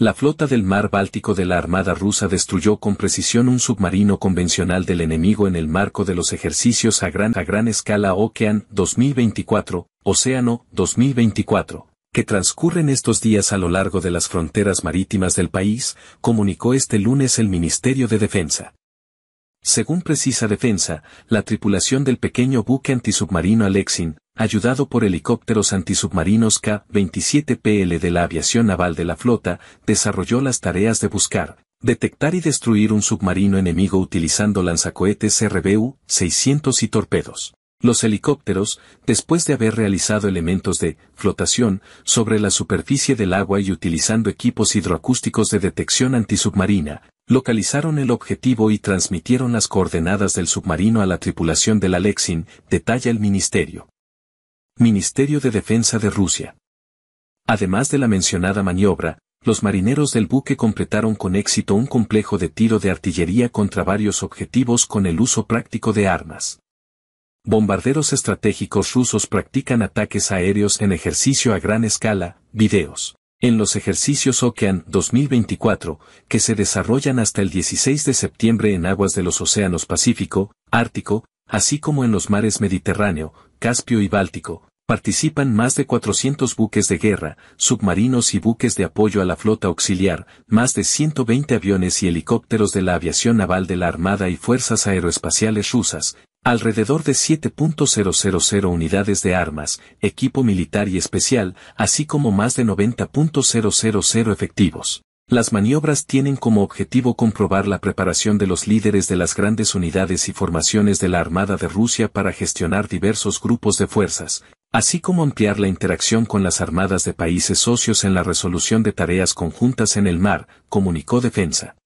La flota del mar Báltico de la Armada rusa destruyó con precisión un submarino convencional del enemigo en el marco de los ejercicios a gran, escala Ocean 2024, Océano 2024, que transcurren estos días a lo largo de las fronteras marítimas del país, comunicó este lunes el Ministerio de Defensa. Según precisa Defensa, la tripulación del pequeño buque antisubmarino Alexin, ayudado por helicópteros antisubmarinos K-27PL de la Aviación Naval de la Flota, desarrolló las tareas de buscar, detectar y destruir un submarino enemigo utilizando lanzacohetes RBU-600 y torpedos. Los helicópteros, después de haber realizado elementos de flotación sobre la superficie del agua y utilizando equipos hidroacústicos de detección antisubmarina, localizaron el objetivo y transmitieron las coordenadas del submarino a la tripulación del Alexin, detalla el ministerio. Ministerio de Defensa de Rusia. Además de la mencionada maniobra, los marineros del buque completaron con éxito un complejo de tiro de artillería contra varios objetivos con el uso práctico de armas. Bombarderos estratégicos rusos practican ataques aéreos en ejercicio a gran escala, videos. En los ejercicios Ocean 2024, que se desarrollan hasta el 16 de septiembre en aguas de los océanos Pacífico, Ártico, así como en los mares Mediterráneo, Caspio y Báltico, participan más de 400 buques de guerra, submarinos y buques de apoyo a la flota auxiliar, más de 120 aviones y helicópteros de la aviación naval de la Armada y Fuerzas Aeroespaciales rusas, alrededor de 7.000 unidades de armas, equipo militar y especial, así como más de 90.000 efectivos. Las maniobras tienen como objetivo comprobar la preparación de los líderes de las grandes unidades y formaciones de la Armada de Rusia para gestionar diversos grupos de fuerzas, así como ampliar la interacción con las armadas de países socios en la resolución de tareas conjuntas en el mar, comunicó Defensa.